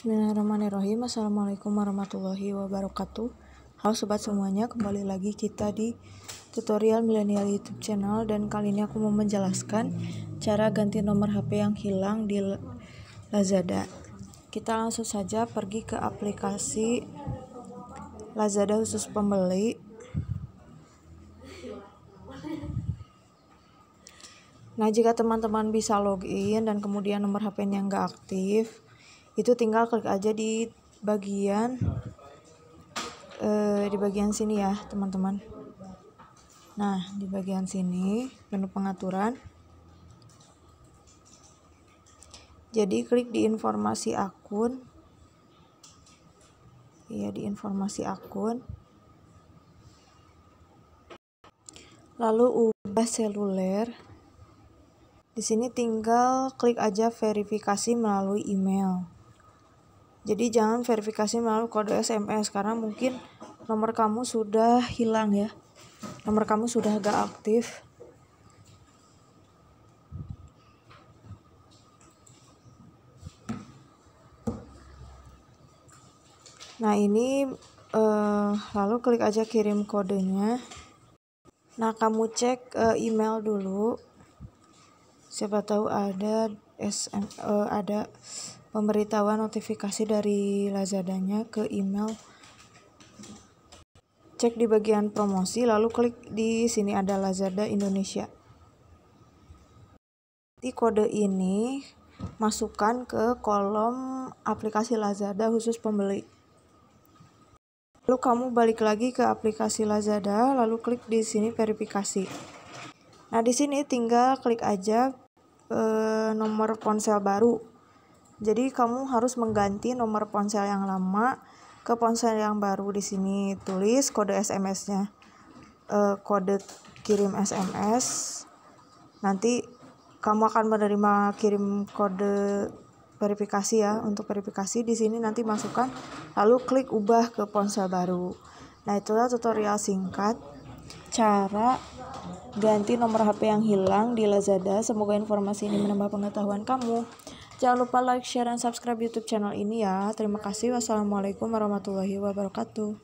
Bismillahirrahmanirrahim. Assalamualaikum warahmatullahi wabarakatuh. Halo sobat semuanya, kembali lagi kita di tutorial milenial YouTube channel dan kali ini aku mau menjelaskan cara ganti nomor HP yang hilang di Lazada. Kita langsung saja pergi ke aplikasi Lazada khusus pembeli. Nah, jika teman-teman bisa login dan kemudian nomor hp yang nggak aktif, itu tinggal klik aja di bagian eh, di bagian sini ya teman-teman nah di bagian sini menu pengaturan jadi klik di informasi akun ya di informasi akun lalu ubah seluler di sini tinggal klik aja verifikasi melalui email jadi jangan verifikasi melalui kode SMS karena mungkin nomor kamu sudah hilang ya. Nomor kamu sudah gak aktif. Nah ini uh, lalu klik aja kirim kodenya. Nah kamu cek uh, email dulu siapa tahu ada SM, uh, eh, ada pemberitahuan notifikasi dari Lazadanya ke email cek di bagian promosi lalu klik di sini ada Lazada Indonesia di kode ini masukkan ke kolom aplikasi Lazada khusus pembeli lalu kamu balik lagi ke aplikasi Lazada lalu klik di sini verifikasi Nah, di sini tinggal klik aja e, nomor ponsel baru. Jadi kamu harus mengganti nomor ponsel yang lama ke ponsel yang baru di sini tulis kode SMS-nya. E, eh, kode kirim SMS. Nanti kamu akan menerima kirim kode verifikasi ya. Untuk verifikasi di sini nanti masukkan lalu klik ubah ke ponsel baru. Nah, itulah tutorial singkat cara ganti nomor HP yang hilang di Lazada. Semoga informasi ini menambah pengetahuan kamu. Jangan lupa like, share, dan subscribe YouTube channel ini ya. Terima kasih. Wassalamualaikum warahmatullahi wabarakatuh.